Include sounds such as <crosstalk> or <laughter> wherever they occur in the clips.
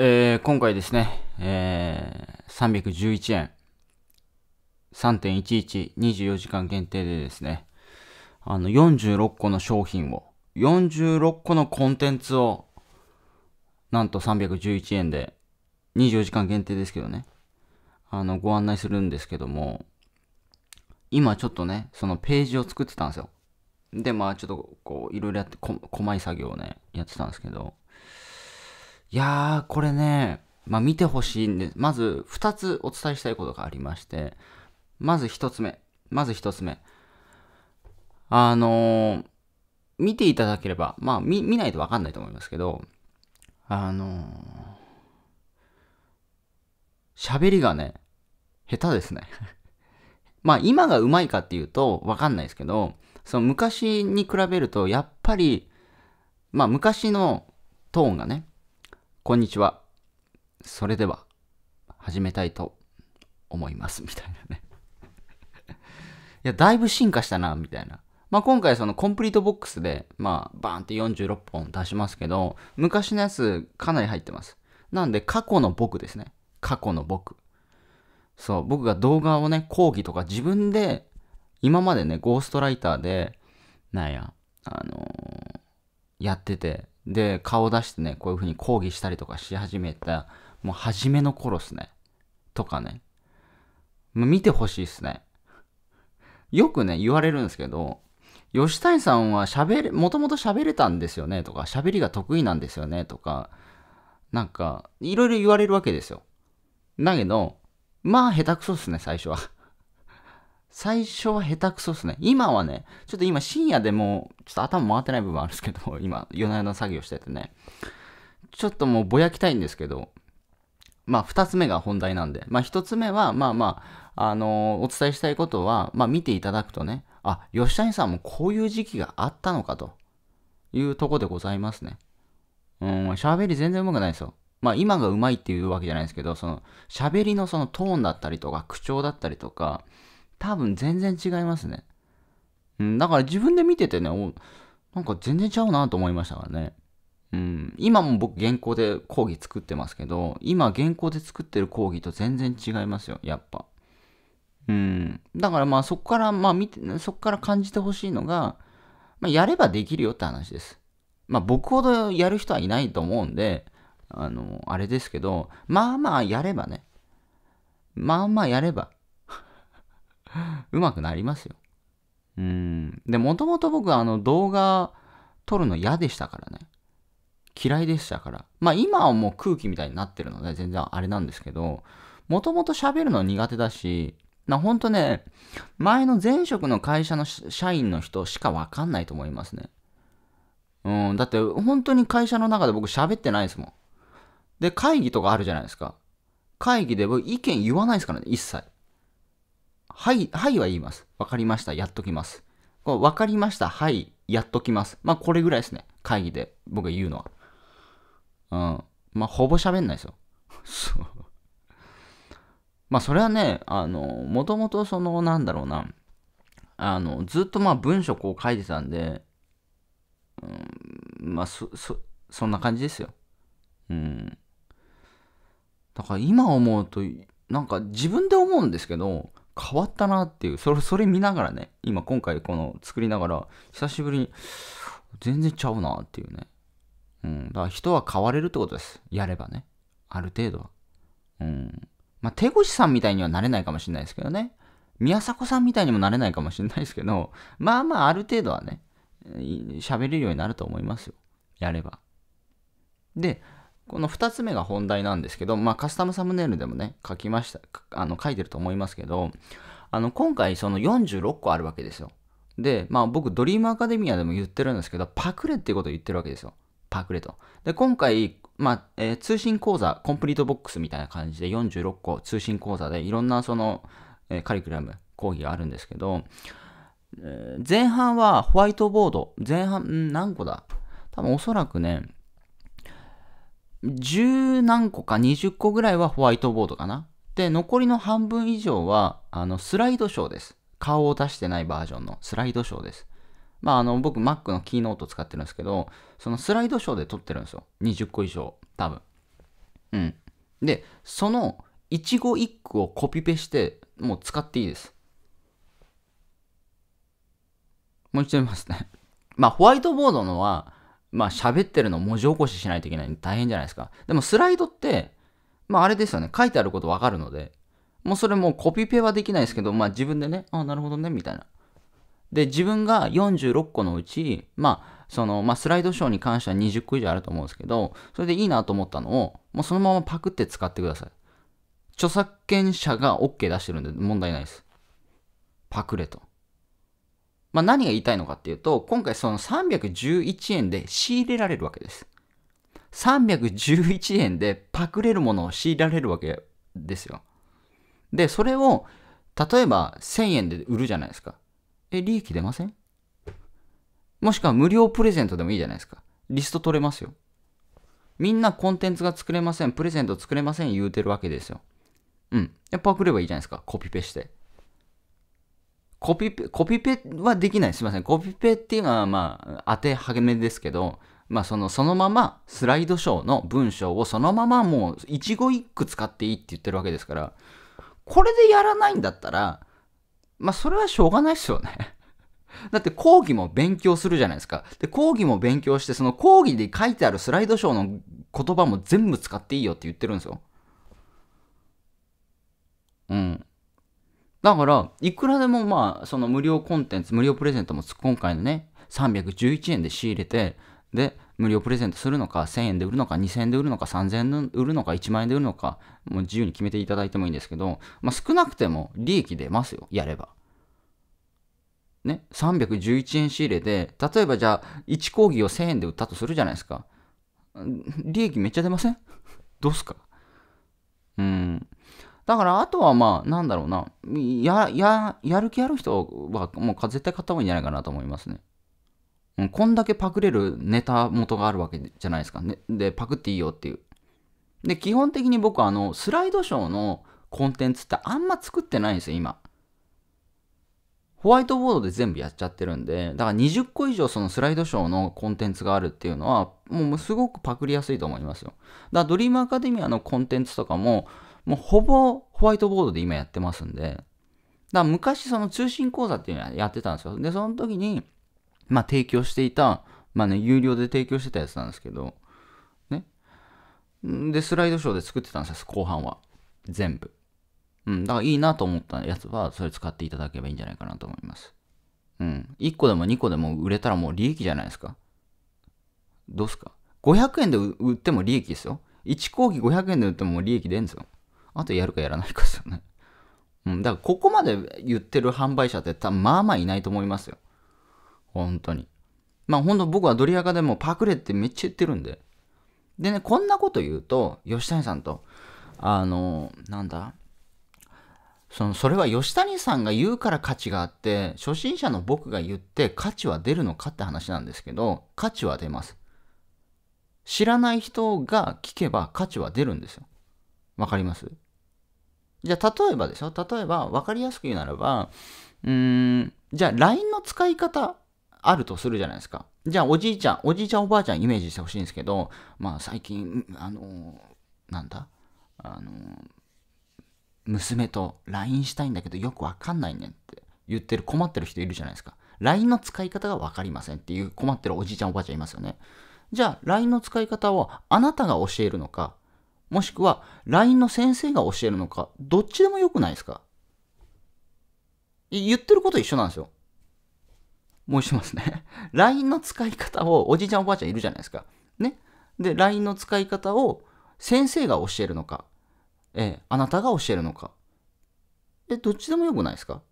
えー、今回ですね、えー、311円、3.11、24時間限定でですね、あの、46個の商品を、46個のコンテンツを、なんと311円で、24時間限定ですけどね、あの、ご案内するんですけども、今ちょっとね、そのページを作ってたんですよ。で、まあちょっとこう、いろいろやってこ、細い作業をね、やってたんですけど、いやー、これね、まあ、見てほしいんで、まず二つお伝えしたいことがありまして、まず一つ目。まず一つ目。あのー、見ていただければ、まあ見、見ないとわかんないと思いますけど、あの喋、りがね、下手ですね <laughs> まあ、今がうまいかっていうとわかんないですけど、その昔に比べると、やっぱり、まあ、昔のトーンがね、こんにちは。それでは、始めたいと思います。みたいなね <laughs> いや、だいぶ進化したな、みたいな。まあ、今回そのコンプリートボックスで、まあ、バーンって46本出しますけど、昔のやつかなり入ってます。なんで、過去の僕ですね。過去の僕。そう、僕が動画をね、講義とか自分で、今までね、ゴーストライターで、なんや、あのー、やってて、で、顔出してね、こういう風に抗議したりとかし始めた、もう初めの頃っすね。とかね。見てほしいっすね。よくね、言われるんですけど、吉谷さんは喋れ、もともと喋れたんですよねとか、喋りが得意なんですよねとか、なんか、いろいろ言われるわけですよ。だけど、まあ、下手くそっすね、最初は。最初は下手くそっすね。今はね、ちょっと今深夜でもう、ちょっと頭回ってない部分あるんですけど、<laughs> 今、夜な夜な作業しててね。ちょっともうぼやきたいんですけど、まあ、二つ目が本題なんで、まあ、一つ目は、まあまあ、あのー、お伝えしたいことは、まあ、見ていただくとね、あ、吉谷さんもこういう時期があったのかというとこでございますね。うん、喋り全然うまくないですよ。まあ、今がうまいっていうわけじゃないですけど、その、喋りのそのトーンだったりとか、口調だったりとか、多分全然違いますね。うん、だから自分で見ててね、なんか全然ちゃうなと思いましたからね。うん、今も僕原稿で講義作ってますけど、今原稿で作ってる講義と全然違いますよ、やっぱ。うん、だからまあそこから、まあ見て、そこから感じてほしいのが、まあ、やればできるよって話です。まあ僕ほどやる人はいないと思うんで、あの、あれですけど、まあまあやればね、まあまあやれば <laughs> 上手くなりますよ。うん。で、もともと僕はあの動画撮るの嫌でしたからね。嫌いでしたから。まあ今はもう空気みたいになってるので全然あれなんですけど、もともと喋るの苦手だし、な、ほんとね、前の前職の会社の社員の人しかわかんないと思いますね。うん、だって本当に会社の中で僕喋ってないですもん。で、会議とかあるじゃないですか。会議で僕意見言わないですからね、一切。はい、はいは言います。わかりました、やっときます。わかりました、はい、やっときます。まあ、これぐらいですね。会議で僕が言うのは。うん。まあ、ほぼ喋んないですよ。そう。まあ、それはね、あの、もともとその、なんだろうな、あの、ずっとまあ、文章こう書いてたんで、うん、まあ、そ、そ、そんな感じですよ。うん。だから今思うと、なんか自分で思うんですけど、変わったなっていう、それ、それ見ながらね、今今回この作りながら、久しぶりに、全然ちゃうなっていうね。うん。だから人は変われるってことです。やればね。ある程度は。うん。まあ、手越さんみたいにはなれないかもしれないですけどね。宮迫さんみたいにもなれないかもしれないですけど、まあまあある程度はね、喋れるようになると思いますよ。やれば。で、この2つ目が本題なんですけど、まあ、カスタムサムネイルでもね、書きました、あの書いてると思いますけど、あの今回その46個あるわけですよ。で、まあ僕、ドリームアカデミアでも言ってるんですけど、パクレっていうことを言ってるわけですよ。パクレと。で、今回、まあ、えー、通信講座、コンプリートボックスみたいな感じで46個通信講座でいろんなその、えー、カリキュラム、講義があるんですけど、えー、前半はホワイトボード、前半、ん何個だ多分おそらくね、10何個か20個ぐらいはホワイトボードかな。で、残りの半分以上は、あの、スライドショーです。顔を出してないバージョンのスライドショーです。まあ、あの、僕、Mac のキーノート使ってるんですけど、そのスライドショーで撮ってるんですよ。20個以上、多分。うん。で、その、一語一句をコピペして、もう使っていいです。もう一度言いますね。まあ、ホワイトボードのは、まあ喋ってるの文字起こししないといけないんで大変じゃないですか。でもスライドって、まああれですよね、書いてあることわかるので、もうそれもうコピペはできないですけど、まあ自分でね、ああ、なるほどね、みたいな。で、自分が46個のうち、まあ、その、まあ、スライドショーに関しては20個以上あると思うんですけど、それでいいなと思ったのを、もうそのままパクって使ってください。著作権者が OK 出してるんで問題ないです。パクれと。まあ、何が言いたいのかっていうと、今回その311円で仕入れられるわけです。311円でパクれるものを仕入れられるわけですよ。で、それを、例えば1000円で売るじゃないですか。え、利益出ませんもしくは無料プレゼントでもいいじゃないですか。リスト取れますよ。みんなコンテンツが作れません、プレゼント作れません言うてるわけですよ。うん。パクればいいじゃないですか。コピペして。コピペ、コピペはできない。すいません。コピペっていうのは、まあ、当てはめですけど、まあ、その、そのまま、スライドショーの文章をそのままもう、一語一句使っていいって言ってるわけですから、これでやらないんだったら、まあ、それはしょうがないですよね。<laughs> だって講義も勉強するじゃないですか。で、講義も勉強して、その講義で書いてあるスライドショーの言葉も全部使っていいよって言ってるんですよ。うん。だから、いくらでもまあ、その無料コンテンツ、無料プレゼントも今回のね、311円で仕入れて、で、無料プレゼントするのか、1000円で売るのか、2000円で売るのか、3000円で売るのか、1万円で売るのか、もう自由に決めていただいてもいいんですけど、まあ、少なくても利益出ますよ、やれば。ね、311円仕入れで、例えばじゃあ、1講義を1000円で売ったとするじゃないですか。利益めっちゃ出ませんどうすかうん。だから、あとはまあ、なんだろうな。や、や、やる気ある人は、もう絶対買った方がいいんじゃないかなと思いますね。うん、こんだけパクれるネタ元があるわけじゃないですか。ね、で、パクっていいよっていう。で、基本的に僕は、あの、スライドショーのコンテンツってあんま作ってないんですよ、今。ホワイトボードで全部やっちゃってるんで、だから20個以上そのスライドショーのコンテンツがあるっていうのは、もうすごくパクりやすいと思いますよ。だからドリームアカデミアのコンテンツとかも、もうほぼホワイトボードで今やってますんで、だ昔その通信講座っていうのはやってたんですよ。で、その時に、まあ提供していた、まあね、有料で提供してたやつなんですけど、ね。で、スライドショーで作ってたんですよ、後半は。全部。うん、だからいいなと思ったやつは、それ使っていただけばいいんじゃないかなと思います。うん。1個でも2個でも売れたらもう利益じゃないですか。どうすか ?500 円で売っても利益ですよ。1講義500円で売っても利益出るんですよ。あとやるかやらないかですよね。うん、だからここまで言ってる販売者って多分まあまあいないと思いますよ。本当に。まあ本当僕はドリアカでもパクレってめっちゃ言ってるんで。でね、こんなこと言うと、吉谷さんと、あの、なんだその、それは吉谷さんが言うから価値があって、初心者の僕が言って価値は出るのかって話なんですけど、価値は出ます。知らない人が聞けば価値は出るんですよ。わかりますじゃあ例えばでしょ例えば分かりやすく言うならば、うーん、じゃあ LINE の使い方あるとするじゃないですか。じゃあおじいちゃん、おじいちゃんおばあちゃんイメージしてほしいんですけど、まあ最近、あの、なんだあの、娘と LINE したいんだけどよくわかんないねって言ってる困ってる人いるじゃないですか。LINE の使い方がわかりませんっていう困ってるおじいちゃんおばあちゃんいますよね。じゃあ LINE の使い方をあなたが教えるのか、もしくは LINE の先生が教えるのか、どっちでもよくないですか言ってること一緒なんですよ。もう一度ますね。LINE <laughs> の使い方を、おじいちゃんおばあちゃんいるじゃないですか。ね。で、LINE の使い方を先生が教えるのか、えー、あなたが教えるのか。え、どっちでもよくないですか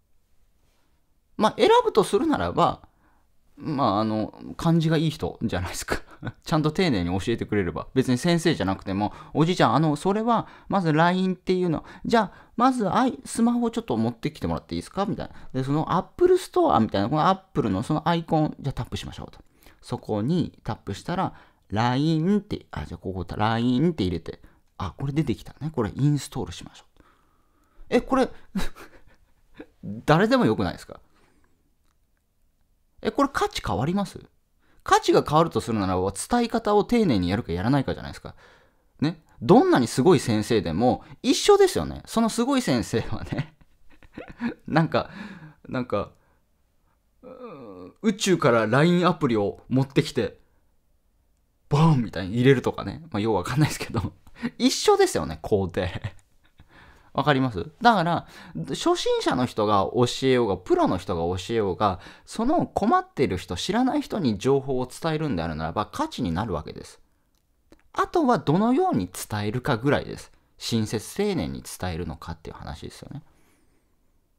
まあ、選ぶとするならば、まあ、あの、感じがいい人じゃないですか。ちゃんと丁寧に教えてくれれば、別に先生じゃなくても、おじいちゃん、あの、それは、まず LINE っていうの、じゃあ、まず、あい、スマホちょっと持ってきてもらっていいですかみたいな。で、その Apple Store みたいな、この Apple のそのアイコン、じゃあタップしましょうと。そこにタップしたら、LINE って、あ、じゃあここ、LINE って入れて、あ、これ出てきたね。これインストールしましょう。え、これ <laughs> 誰でもよくないですかえ、これ価値変わります価値が変わるとするならば、伝え方を丁寧にやるかやらないかじゃないですか。ね。どんなにすごい先生でも、一緒ですよね。そのすごい先生はね <laughs> なんか、なんか、宇宙から LINE アプリを持ってきて、バーンみたいに入れるとかね。まあ、ようわかんないですけど <laughs> 一緒ですよね、工程わかりますだから、初心者の人が教えようが、プロの人が教えようが、その困ってる人、知らない人に情報を伝えるんであるならば価値になるわけです。あとはどのように伝えるかぐらいです。親切丁寧に伝えるのかっていう話ですよね。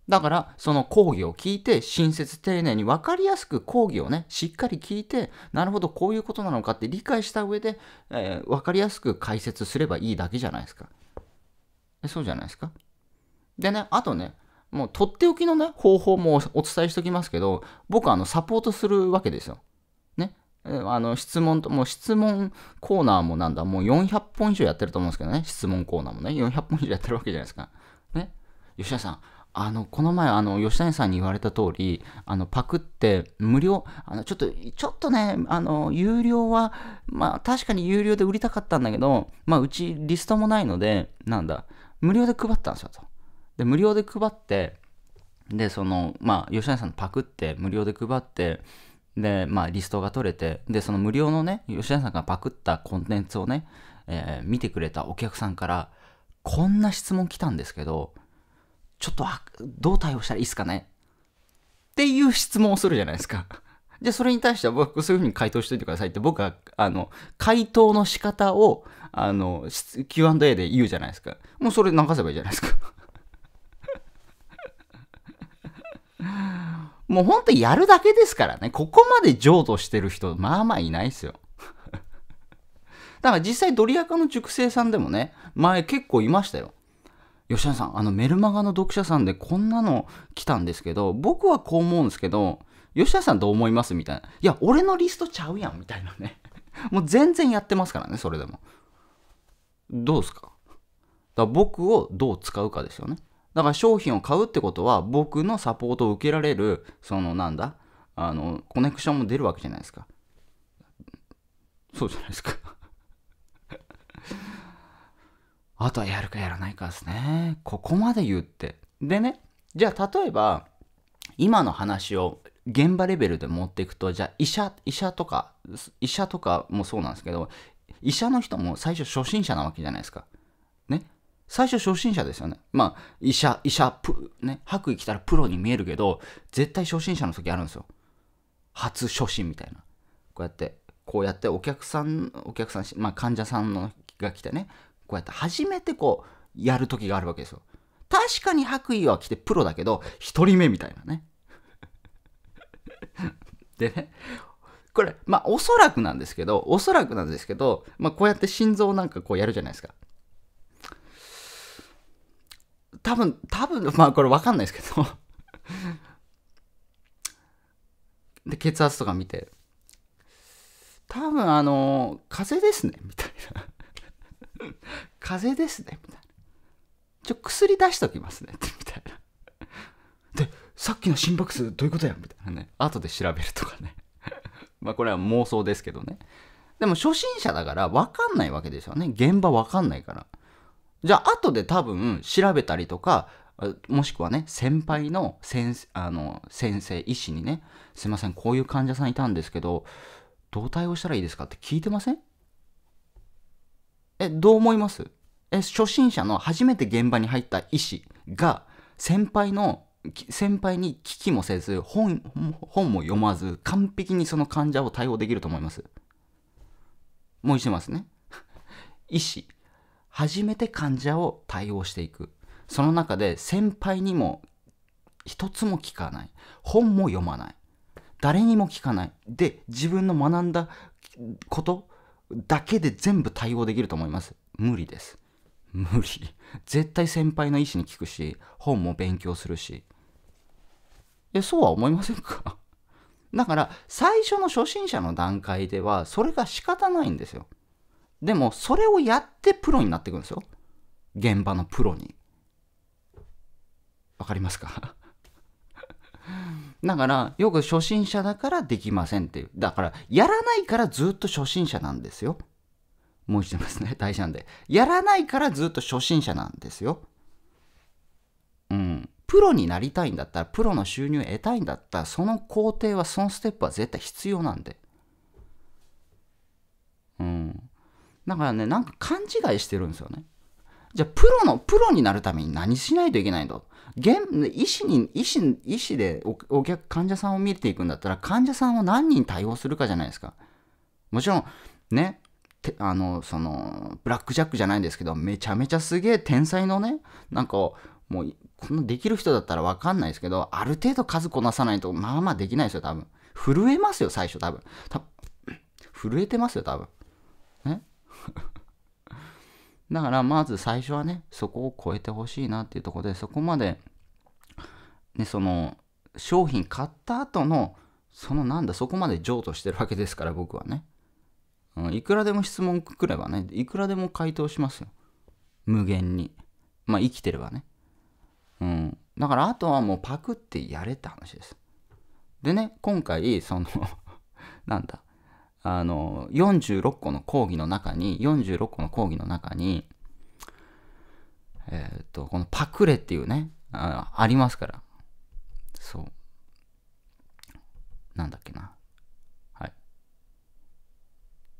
だから、その講義を聞いて、親切丁寧に分かりやすく講義をね、しっかり聞いて、なるほど、こういうことなのかって理解した上で、えー、分かりやすく解説すればいいだけじゃないですか。そうじゃないですか。でね、あとね、もうとっておきのね、方法もお伝えしておきますけど、僕はあのサポートするわけですよ。ね。あの質問と、もう質問コーナーもなんだ、もう400本以上やってると思うんですけどね、質問コーナーもね、400本以上やってるわけじゃないですか。ね。吉田さん、あの、この前、あの、吉谷さんに言われた通り、あの、パクって無料、あの、ちょっと、ちょっとね、あの、有料は、まあ、確かに有料で売りたかったんだけど、まあ、うちリストもないので、なんだ、無料で配ったんですよと。で、無料で配って、で、その、まあ、吉成さんのパクって、無料で配って、で、まあ、リストが取れて、で、その無料のね、吉成さんがパクったコンテンツをね、えー、見てくれたお客さんから、こんな質問来たんですけど、ちょっと、どう対応したらいいですかねっていう質問をするじゃないですかで、それに対しては僕そういうふうに回答しといてくださいって僕はあの回答の仕方をあの Q&A で言うじゃないですか。もうそれ流せばいいじゃないですか。<laughs> もう本当やるだけですからね。ここまで譲渡してる人、まあまあいないですよ。<laughs> だから実際ドリアカの塾生さんでもね、前結構いましたよ。吉田さん、あのメルマガの読者さんでこんなの来たんですけど、僕はこう思うんですけど、吉田さんどう思いますみたいな。いや、俺のリストちゃうやんみたいなね。<laughs> もう全然やってますからね、それでも。どうですかだ僕をどう使うかですよね。だから商品を買うってことは、僕のサポートを受けられる、そのなんだ、あの、コネクションも出るわけじゃないですか。そうじゃないですか <laughs> あとはやるかやらないかですね。ここまで言って。でね、じゃあ例えば、今の話を現場レベルで持っていくと、じゃあ医者、医者とか、医者とかもそうなんですけど、医者の人も最初初心者なわけじゃないですか。ね。最初初心者ですよね。まあ、医者、医者、プね、白衣着たらプロに見えるけど、絶対初心者の時あるんですよ。初初心みたいな。こうやって、こうやってお客さん、お客さん、まあ患者さんのが来てね、こうやって初めてこう、やる時があるわけですよ。確かに白衣は着てプロだけど、一人目みたいなね。でね、これ、まあ、おそらくなんですけど、おそらくなんですけど、まあ、こうやって心臓なんかこうやるじゃないですか。多分、多分、まあ、これわかんないですけどで、血圧とか見て、多分、あの、風邪ですね、みたいな風邪ですね、みたいな。ちょ、薬出しときますね、みたいな。で、さっきの心拍数どういうことやみたいなね後で調べるとかね <laughs> まあこれは妄想ですけどねでも初心者だから分かんないわけですよね現場分かんないからじゃあ後で多分調べたりとかもしくはね先輩の先あの先生医師にねすいませんこういう患者さんいたんですけどどう対応したらいいですかって聞いてませんえどう思いますえ初心者の初めて現場に入った医師が先輩の先輩に聞きもせず本本も読まず完璧にその患者を対応できると思いますもう一度ますね <laughs> 医師初めて患者を対応していくその中で先輩にも一つも聞かない本も読まない誰にも聞かないで自分の学んだことだけで全部対応できると思います無理です無理絶対先輩の意思に聞くし本も勉強するしえそうは思いませんか <laughs> だから最初の初心者の段階ではそれが仕方ないんですよでもそれをやってプロになっていくんですよ現場のプロにわかりますか <laughs> だからよく初心者だからできませんっていうだからやらないからずっと初心者なんですよ申してますね。<laughs> 大事なんで。やらないからずっと初心者なんですよ。うん。プロになりたいんだったら、プロの収入を得たいんだったら、その工程は、そのステップは絶対必要なんで。うん。だからね、なんか勘違いしてるんですよね。じゃあ、プロの、プロになるために何しないといけないんだ現医師に、医師、医師でお客、患者さんを見ていくんだったら、患者さんを何人対応するかじゃないですか。もちろん、ね、あの、その、ブラックジャックじゃないんですけど、めちゃめちゃすげえ天才のね、なんか、もう、こんなできる人だったらわかんないですけど、ある程度数こなさないと、まあまあできないですよ、多分。震えますよ、最初、多分。震えてますよ、多分。ね <laughs> だから、まず最初はね、そこを超えてほしいなっていうところで、そこまで、ね、その、商品買った後の、そのなんだ、そこまで譲渡してるわけですから、僕はね。うん、いくらでも質問くればね、いくらでも回答しますよ。無限に。まあ、生きてればね。うん。だから、あとはもうパクってやれって話です。でね、今回、その <laughs> なんだ、あの、46個の講義の中に、46個の講義の中に、えっ、と、このパクレっていうねあ、ありますから。そう。なんだっけな。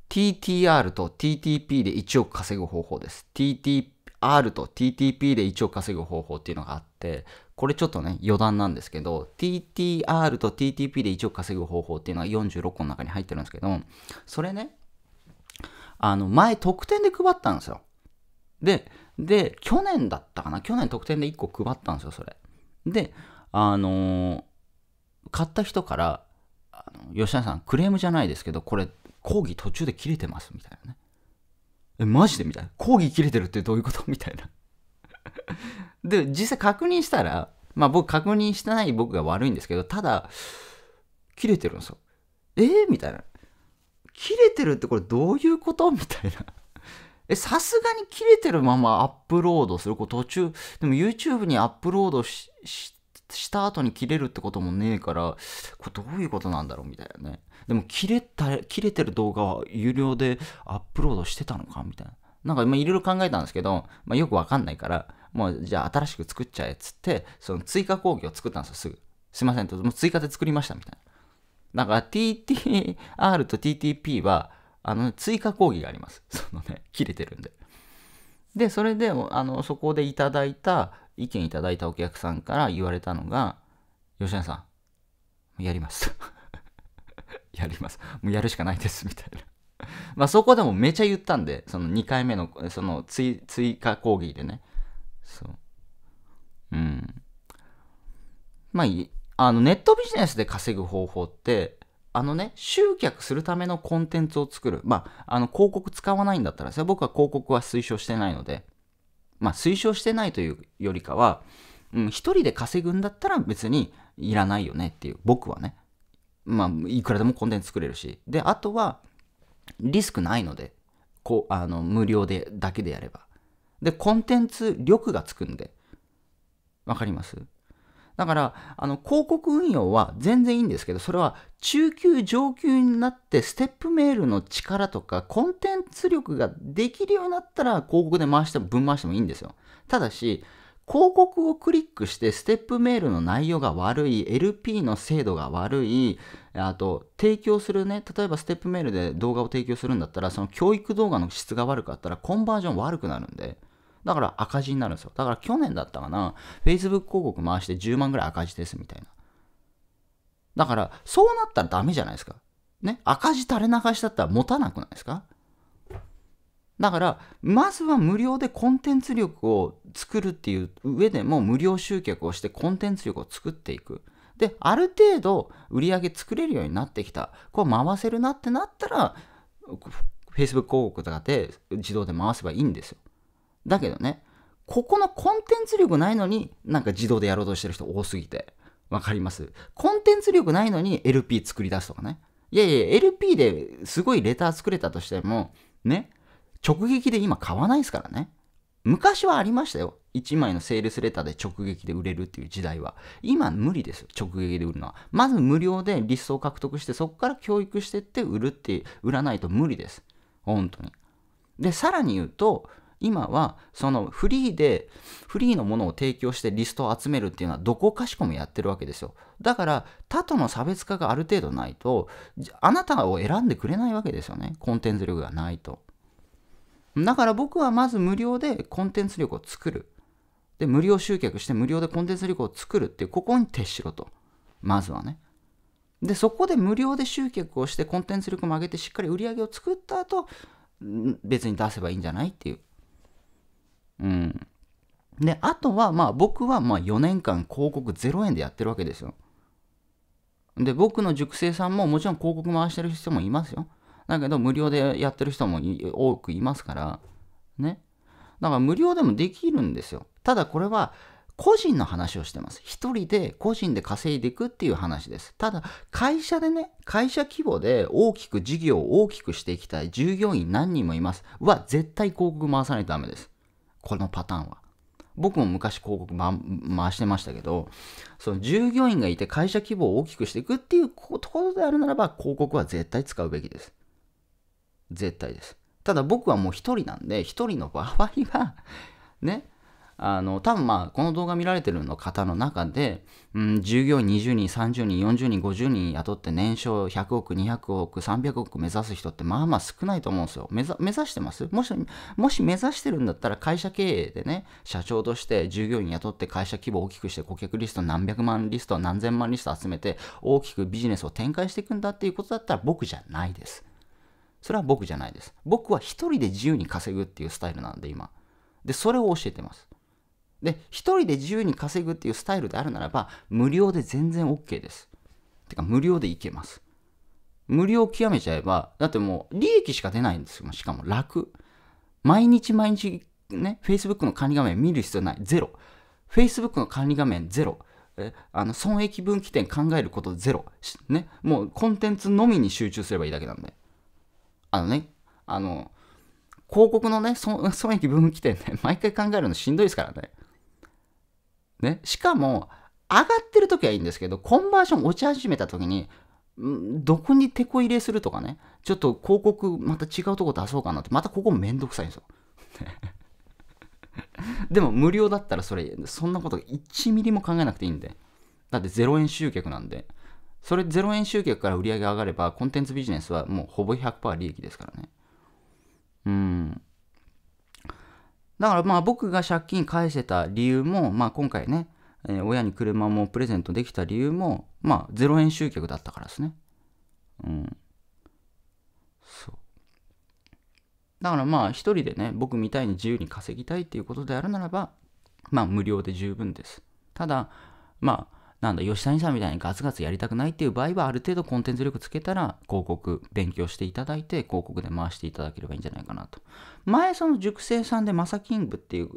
TTR と TTP で1億稼ぐ方法です。TTR と TTP で1億稼ぐ方法っていうのがあって、これちょっとね、余談なんですけど、TTR と TTP で1億稼ぐ方法っていうのが46個の中に入ってるんですけど、それね、あの、前特典で配ったんですよ。で、で、去年だったかな去年特典で1個配ったんですよ、それ。で、あのー、買った人から、あの吉田さん、クレームじゃないですけど、これ、講義途中で切れてますみたいなね。え、マジでみたいな。講義切れてるってどういうことみたいな。で、実際確認したら、まあ僕確認してない僕が悪いんですけど、ただ、切れてるんですよ。えー、みたいな。切れてるってこれどういうことみたいな。え、さすがに切れてるままアップロードする。こう途中、でも YouTube にアップロードし、しした後に切れるってこともねえから、これどういうことなんだろうみたいなね。でも切れた、切れてる動画は有料でアップロードしてたのかみたいな。なんかいろいろ考えたんですけど、まあ、よくわかんないから、もうじゃあ新しく作っちゃえっつって、その追加講義を作ったんですよ、すぐ。すいませんと、もう追加で作りましたみたいな。だから TTR と TTP は、あの、追加講義があります。<laughs> そのね、切れてるんで。で、それで、あの、そこでいただいた、意見いただいたお客さんから言われたのが、吉野さん、やります。やります。もうやるしかないです、みたいな。<laughs> まあそこでもめちゃ言ったんで、その2回目の、その追加講義でね。そう。うん。まあいい。あの、ネットビジネスで稼ぐ方法って、あのね、集客するためのコンテンツを作る。まあ、あの、広告使わないんだったら、それ僕は広告は推奨してないので、まあ、推奨してないというよりかは、うん、一人で稼ぐんだったら別にいらないよねっていう、僕はね。まあ、いくらでもコンテンツ作れるし。で、あとは、リスクないので、こう、あの、無料で、だけでやれば。で、コンテンツ力がつくんで。わかりますだから、あの、広告運用は全然いいんですけど、それは中級、上級になって、ステップメールの力とか、コンテンツ力ができるようになったら、広告で回しても、ぶん回してもいいんですよ。ただし、広告をクリックしてステップメールの内容が悪い、LP の精度が悪い、あと、提供するね、例えばステップメールで動画を提供するんだったら、その教育動画の質が悪かったら、コンバージョン悪くなるんで、だから赤字になるんですよ。だから去年だったかな、Facebook 広告回して10万ぐらい赤字ですみたいな。だから、そうなったらダメじゃないですか。ね、赤字垂れ流しだったら持たなくないですかだから、まずは無料でコンテンツ力を作るっていう上でも無料集客をしてコンテンツ力を作っていく。で、ある程度売り上げ作れるようになってきた。こう回せるなってなったら、Facebook 広告とかで自動で回せばいいんですよ。だけどね、ここのコンテンツ力ないのになんか自動でやろうとしてる人多すぎて。わかりますコンテンツ力ないのに LP 作り出すとかね。いやいや、LP ですごいレター作れたとしても、ね、直撃で今買わないですからね。昔はありましたよ。1枚のセールスレターで直撃で売れるっていう時代は。今無理ですよ。直撃で売るのは。まず無料でリストを獲得して、そこから教育してって売るって、売らないと無理です。本当に。で、さらに言うと、今はそのフリーでフリーのものを提供してリストを集めるっていうのはどこかしこもやってるわけですよだから他との差別化がある程度ないとあなたを選んでくれないわけですよねコンテンツ力がないとだから僕はまず無料でコンテンツ力を作る。で、無料集客して無料でコンテンツ力を作るっていう、ここに徹しろと。まずはね。で、そこで無料で集客をしてコンテンツ力も上げてしっかり売り上げを作った後、別に出せばいいんじゃないっていう。うん。で、あとは、まあ僕はまあ4年間広告0円でやってるわけですよ。で、僕の塾生さんももちろん広告回してる人もいますよ。だけど無料でやってる人も多くいますから、ね。だから無料でもできるんですよ。ただこれは個人の話をしてます。一人で個人で稼いでいくっていう話です。ただ会社でね、会社規模で大きく事業を大きくしていきたい従業員何人もいますは絶対広告回さないとダメです。このパターンは。僕も昔広告、ま、回してましたけど、その従業員がいて会社規模を大きくしていくっていうところであるならば、広告は絶対使うべきです。絶対です。ただ僕はもう一人なんで、一人の場合は <laughs> ね、あの、多分まあ、この動画見られてるの方の中で、うん、従業員20人、30人、40人、50人雇って年商100億、200億、300億目指す人ってまあまあ少ないと思うんですよ。目指目指してますもし、もし目指してるんだったら会社経営でね、社長として従業員雇って会社規模を大きくして顧客リスト何百万リスト、何千万リスト集めて大きくビジネスを展開していくんだっていうことだったら僕じゃないです。それは僕じゃないです。僕は一人で自由に稼ぐっていうスタイルなんで、今。で、それを教えてます。で、一人で自由に稼ぐっていうスタイルであるならば、無料で全然 OK です。てか、無料でいけます。無料極めちゃえば、だってもう利益しか出ないんですよ。しかも楽。毎日毎日ね、Facebook の管理画面見る必要ない。ゼロ。Facebook の管理画面ゼロ。えあの損益分岐点考えることゼロ、ね、もうコンテンツのみに集中すればいいだけなんであのね、あの、広告のね、<laughs> 損益分岐点ね、毎回考えるのしんどいですからね。ね、しかも、上がってる時はいいんですけど、コンバージョン落ち始めた時に、どこに手こ入れするとかね、ちょっと広告また違うとこ出そうかなって、またここめんどくさいんですよ。<laughs> でも無料だったらそれ、そんなこと1ミリも考えなくていいんで。だって0円集客なんで。それ0円集客から売り上げ上がれば、コンテンツビジネスはもうほぼ100%利益ですからね。うん。だからまあ僕が借金返せた理由も、まあ今回ね、えー、親に車もプレゼントできた理由も、まあ0円集客だったからですね。うん。そう。だからまあ一人でね、僕みたいに自由に稼ぎたいっていうことであるならば、まあ無料で十分です。ただ、まあなんだ、吉谷さんみたいにガツガツやりたくないっていう場合は、ある程度コンテンツ力つけたら、広告、勉強していただいて、広告で回していただければいいんじゃないかなと。前、その熟成さんでマサキングっていう、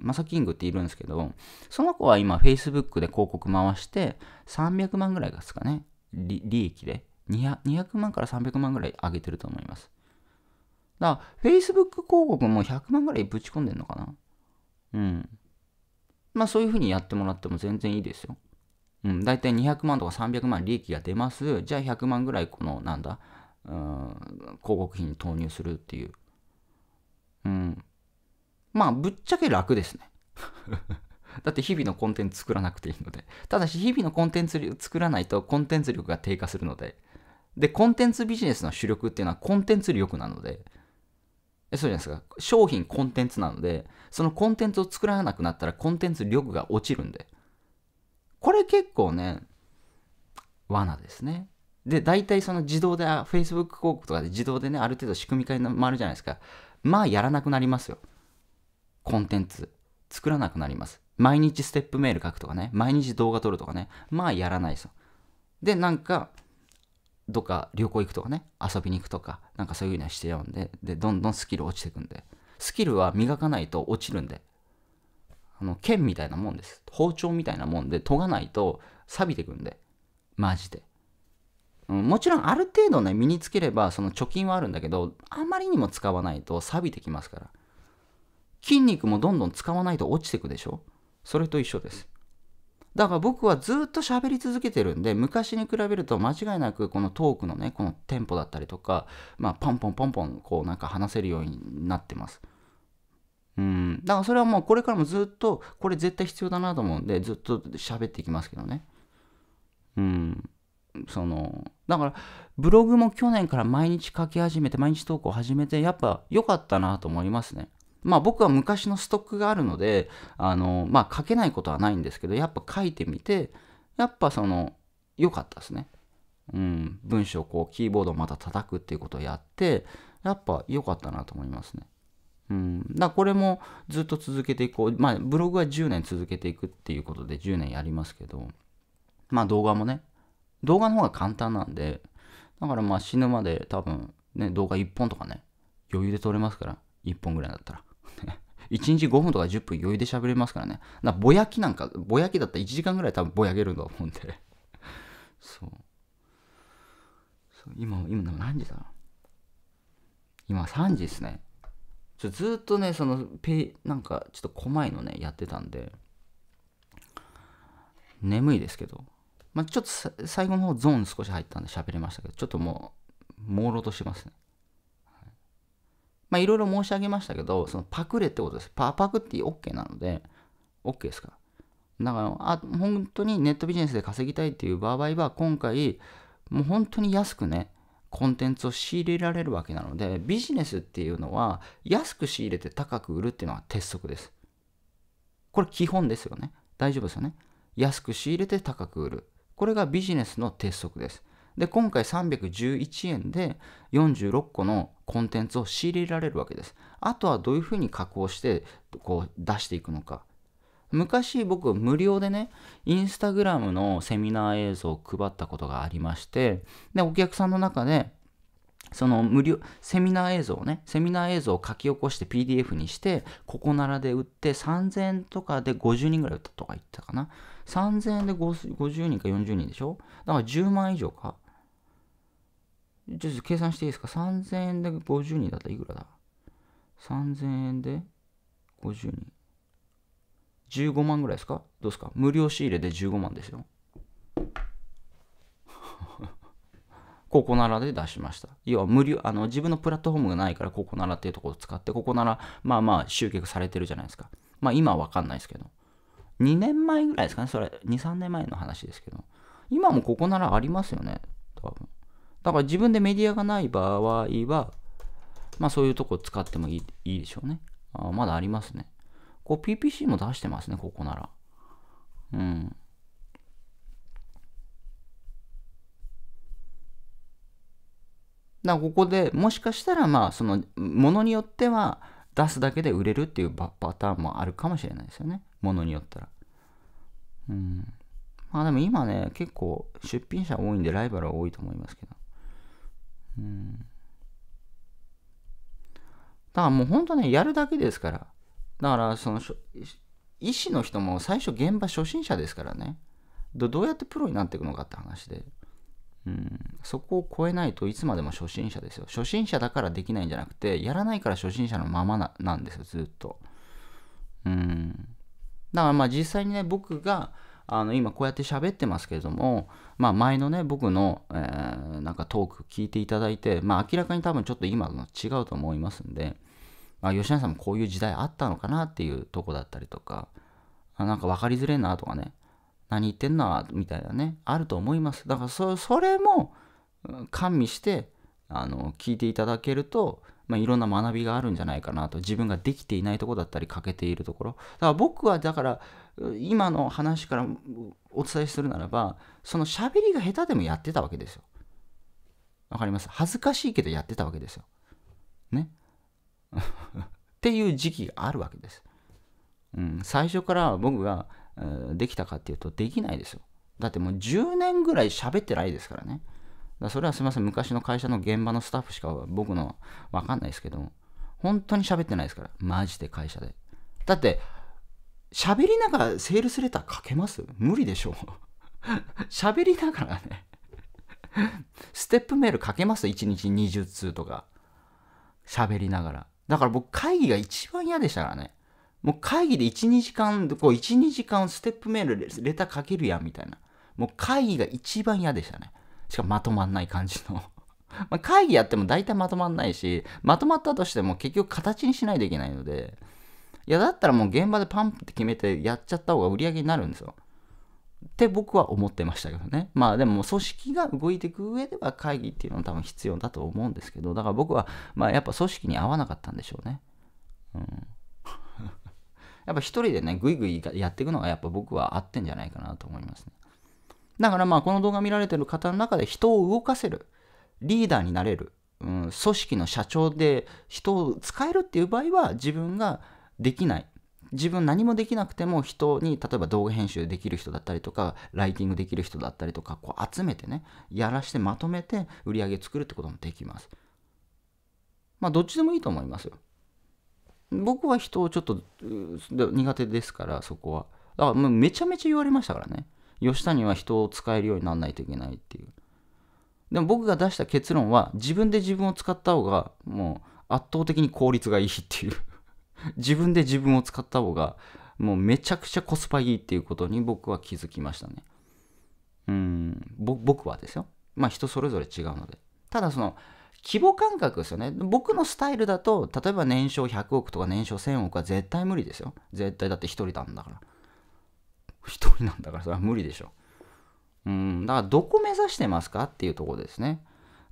マサキングっているんですけど、その子は今、Facebook で広告回して、300万ぐらいですかね。利益で200。200万から300万ぐらい上げてると思います。だから、Facebook 広告も100万ぐらいぶち込んでんのかなうん。まあそういうふうにやってもらっても全然いいですよ。うん、大体200万とか300万利益が出ます。じゃあ100万ぐらいこの、なんだ、うん、広告費に投入するっていう。うん。まあ、ぶっちゃけ楽ですね。<laughs> だって日々のコンテンツ作らなくていいので。ただし、日々のコンテンツ作らないとコンテンツ力が低下するので。で、コンテンツビジネスの主力っていうのはコンテンツ力なので。えそうじゃないですか。商品、コンテンツなので、そのコンテンツを作らなくなったらコンテンツ力が落ちるんで。これ結構ね、罠ですね。で、大体その自動で、Facebook 広告とかで自動でね、ある程度仕組み化に回るじゃないですか。まあ、やらなくなりますよ。コンテンツ。作らなくなります。毎日ステップメール書くとかね、毎日動画撮るとかね、まあやらないですよ。で、なんか、どっか旅行行くとかね、遊びに行くとか、なんかそういうふうにはしてやるんで、で、どんどんスキル落ちていくんで。スキルは磨かないと落ちるんで。あの剣みたいなもんです包丁みたいなもんで研がないと錆びてくんでマジで、うん、もちろんある程度ね身につければその貯金はあるんだけどあまりにも使わないと錆びてきますから筋肉もどんどん使わないと落ちてくでしょそれと一緒ですだから僕はずっと喋り続けてるんで昔に比べると間違いなくこのトークのねこのテンポだったりとかまあポンポンポンポンこうなんか話せるようになってますうん、だからそれはもうこれからもずっとこれ絶対必要だなと思うんでずっと喋っていきますけどね。うん、そのだからブログも去年から毎日書き始めて毎日投稿始めてやっぱ良かったなと思いますね。まあ僕は昔のストックがあるのであのまあ書けないことはないんですけどやっぱ書いてみてやっぱその良かったですね。うん、文章をこうキーボードをまた叩くっていうことをやってやっぱ良かったなと思いますね。うん、だこれもずっと続けていこう、まあ、ブログは10年続けていくっていうことで10年やりますけど、まあ、動画もね動画の方が簡単なんでだからまあ死ぬまで多分、ね、動画1本とかね余裕で撮れますから1本ぐらいだったら1 <laughs> 日5分とか10分余裕で喋れますからねだぼやきなんかぼやきだったら1時間ぐらい多分ぼやけると思うんで <laughs> そう今今何時だ今3時ですねずっとねそのペなんかちょっと怖いのねやってたんで眠いですけど、まあ、ちょっと最後の方ゾーン少し入ったんで喋れましたけどちょっともう朦朧としてますね、まあいろいろ申し上げましたけどそのパクれってことですパパクって OK なので OK ですかだからあ本当にネットビジネスで稼ぎたいっていう場合は今回もう本当に安くねコンテンツを仕入れられるわけなのでビジネスっていうのは安く仕入れて高く売るっていうのが鉄則ですこれ基本ですよね大丈夫ですよね安く仕入れて高く売るこれがビジネスの鉄則ですで今回311円で46個のコンテンツを仕入れられるわけですあとはどういうふうに加工してこう出していくのか昔僕無料でね、インスタグラムのセミナー映像を配ったことがありまして、で、お客さんの中で、その無料、セミナー映像をね、セミナー映像を書き起こして PDF にして、ここならで売って3000円とかで50人ぐらい売ったとか言ってたかな。3000円で50人か40人でしょだから10万以上か。ちょっと計算していいですか ?3000 円で50人だったらいくらだ ?3000 円で50人。15万ぐらいですかどうですか無料仕入れで15万ですよ。ココナラで出しました。要は無料、あの、自分のプラットフォームがないからココナラっていうところを使って、ココナラ、まあまあ集客されてるじゃないですか。まあ今はわかんないですけど。2年前ぐらいですかね、それ、2、3年前の話ですけど。今もココナラありますよね、多分。だから自分でメディアがない場合は、まあそういうとこ使ってもいいいいでしょうね。あまだありますね。これ PPC も出してますね、ここなら。うん。だここでもしかしたらまあそのものによっては出すだけで売れるっていうパターンもあるかもしれないですよね。ものによったら。うん。まあでも今ね、結構出品者多いんでライバルは多いと思いますけど。うん。だからもう本当ね、やるだけですから。だからその医師の人も最初現場初心者ですからねどうやってプロになっていくのかって話で、うん、そこを超えないといつまでも初心者ですよ初心者だからできないんじゃなくてやらないから初心者のままなんですよずっとうんだからまあ実際にね僕があの今こうやって喋ってますけれども、まあ、前のね僕の、えー、なんかトーク聞いていただいて、まあ、明らかに多分ちょっと今の違うと思いますんでまあ、吉野さんもこういう時代あったのかなっていうとこだったりとか、あなんか分かりづれんなとかね、何言ってんなみたいなね、あると思います。だからそそれも完備してあの聞いていただけると、まあ、いろんな学びがあるんじゃないかなと自分ができていないとこだったり欠けているところだから僕はだから今の話からお伝えするならばその喋りが下手でもやってたわけですよわかります恥ずかしいけどやってたわけですよねっていう時期があるわけです。うん、最初から僕が、えー、できたかっていうとできないですよ。だってもう10年ぐらい喋ってないですからね。だそれはすみません、昔の会社の現場のスタッフしか僕の分かんないですけど、本当に喋ってないですから、マジで会社で。だって、喋りながらセールスレター書けます無理でしょう。<laughs> 喋りながらねステップメール書けます ?1 日20通とか。喋りながら。だから僕会議が一番嫌でしたからね。もう会議で1、2時間、こう1、2時間ステップメール、レターかけるやんみたいな。もう会議が一番嫌でしたね。しかもまとまんない感じの <laughs> ま会議やっても大体まとまんないし、まとまったとしても結局形にしないといけないので、いやだったらもう現場でパンって決めてやっちゃった方が売り上げになるんですよ。って僕は思ってましたけどね。まあでも組織が動いていく上では会議っていうのは多分必要だと思うんですけど、だから僕はまあやっぱ組織に合わなかったんでしょうね。うん。<laughs> やっぱ一人でね、ぐいぐいやっていくのがやっぱ僕は合ってんじゃないかなと思いますね。だからまあこの動画見られてる方の中で人を動かせる、リーダーになれる、うん、組織の社長で人を使えるっていう場合は自分ができない自分何もできなくても人に例えば動画編集できる人だったりとかライティングできる人だったりとかこう集めてねやらしてまとめて売り上げ作るってこともできますまあどっちでもいいと思いますよ僕は人をちょっと苦手ですからそこはだからもうめちゃめちゃ言われましたからね吉谷は人を使えるようにならないといけないっていうでも僕が出した結論は自分で自分を使った方がもう圧倒的に効率がいいっていう自分で自分を使った方が、もうめちゃくちゃコスパいいっていうことに僕は気づきましたね。うん、僕はですよ。まあ人それぞれ違うので。ただその、規模感覚ですよね。僕のスタイルだと、例えば年商100億とか年商1000億は絶対無理ですよ。絶対だって1人なんだから。1人なんだからそれは無理でしょ。うん、だからどこ目指してますかっていうところですね。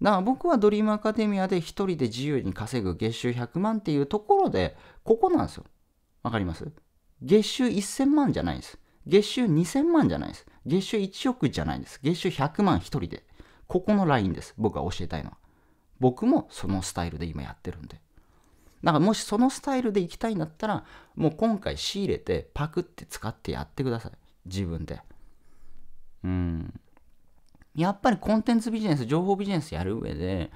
だから僕はドリームアカデミアで一人で自由に稼ぐ月収100万っていうところで、ここなんですよ。わかります月収1000万じゃないんです。月収2000万じゃないです。月収1億じゃないんです。月収100万一人で。ここのラインです。僕が教えたいのは。僕もそのスタイルで今やってるんで。だからもしそのスタイルで行きたいんだったら、もう今回仕入れてパクって使ってやってください。自分で。うん。やっぱりコンテンツビジネス、情報ビジネスやる上で、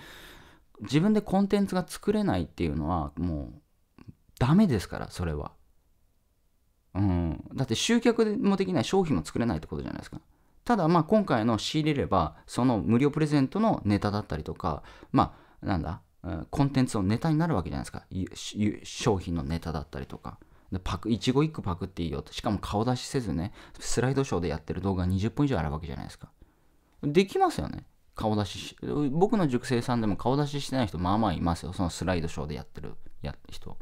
自分でコンテンツが作れないっていうのは、もう、ダメですから、それは。うん。だって集客もできない、商品も作れないってことじゃないですか。ただ、まあ、今回の仕入れれば、その無料プレゼントのネタだったりとか、まあ、なんだ、コンテンツのネタになるわけじゃないですか。商品のネタだったりとか。でパク、一語一句パクっていいよて。しかも顔出しせずね、スライドショーでやってる動画20分以上あるわけじゃないですか。できますよね。顔出しし、僕の塾生さんでも顔出ししてない人、まあまあいますよ。そのスライドショーでやってるや人。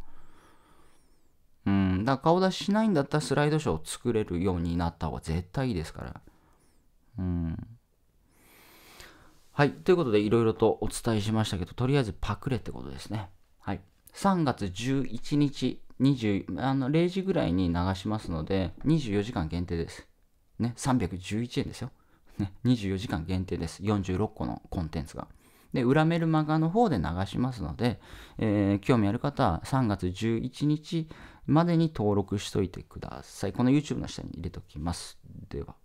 うん、だから顔出ししないんだったらスライドショーを作れるようになった方が絶対いいですから。うん。はい。ということで、いろいろとお伝えしましたけど、とりあえずパクれってことですね。はい。3月11日、20あの0時ぐらいに流しますので、24時間限定です。ね、311円ですよ。ね、24時間限定です。46個のコンテンツが。で、裏メルマガの方で流しますので、えー、興味ある方は3月11日までに登録しといてください。この YouTube の下に入れておきます。では。